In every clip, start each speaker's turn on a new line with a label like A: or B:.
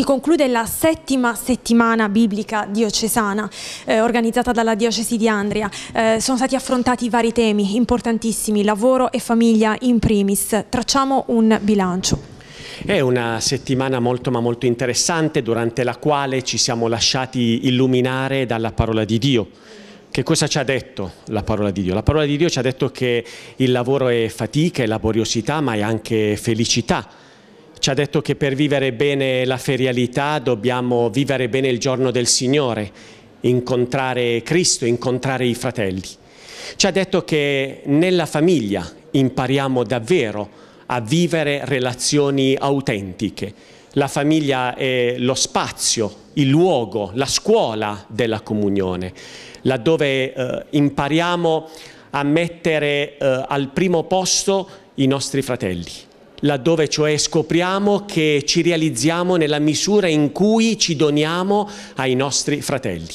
A: si conclude la settima settimana biblica diocesana eh, organizzata dalla diocesi di Andria. Eh, sono stati affrontati vari temi importantissimi, lavoro e famiglia in primis. Tracciamo un bilancio.
B: È una settimana molto ma molto interessante durante la quale ci siamo lasciati illuminare dalla parola di Dio. Che cosa ci ha detto la parola di Dio? La parola di Dio ci ha detto che il lavoro è fatica, è laboriosità, ma è anche felicità ci ha detto che per vivere bene la ferialità dobbiamo vivere bene il giorno del Signore, incontrare Cristo, incontrare i fratelli. Ci ha detto che nella famiglia impariamo davvero a vivere relazioni autentiche. La famiglia è lo spazio, il luogo, la scuola della comunione, laddove eh, impariamo a mettere eh, al primo posto i nostri fratelli laddove cioè scopriamo che ci realizziamo nella misura in cui ci doniamo ai nostri fratelli.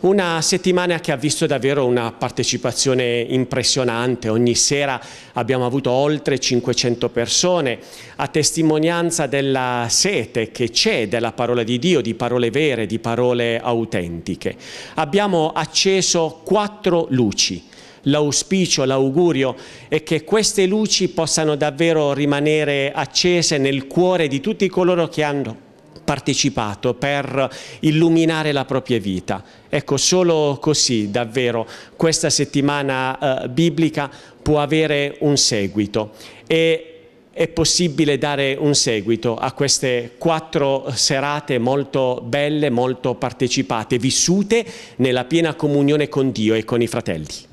B: Una settimana che ha visto davvero una partecipazione impressionante, ogni sera abbiamo avuto oltre 500 persone a testimonianza della sete che c'è della parola di Dio, di parole vere, di parole autentiche. Abbiamo acceso quattro luci l'auspicio, l'augurio è che queste luci possano davvero rimanere accese nel cuore di tutti coloro che hanno partecipato per illuminare la propria vita. Ecco, solo così davvero questa settimana eh, biblica può avere un seguito e è possibile dare un seguito a queste quattro serate molto belle, molto partecipate, vissute nella piena comunione con Dio e con i fratelli.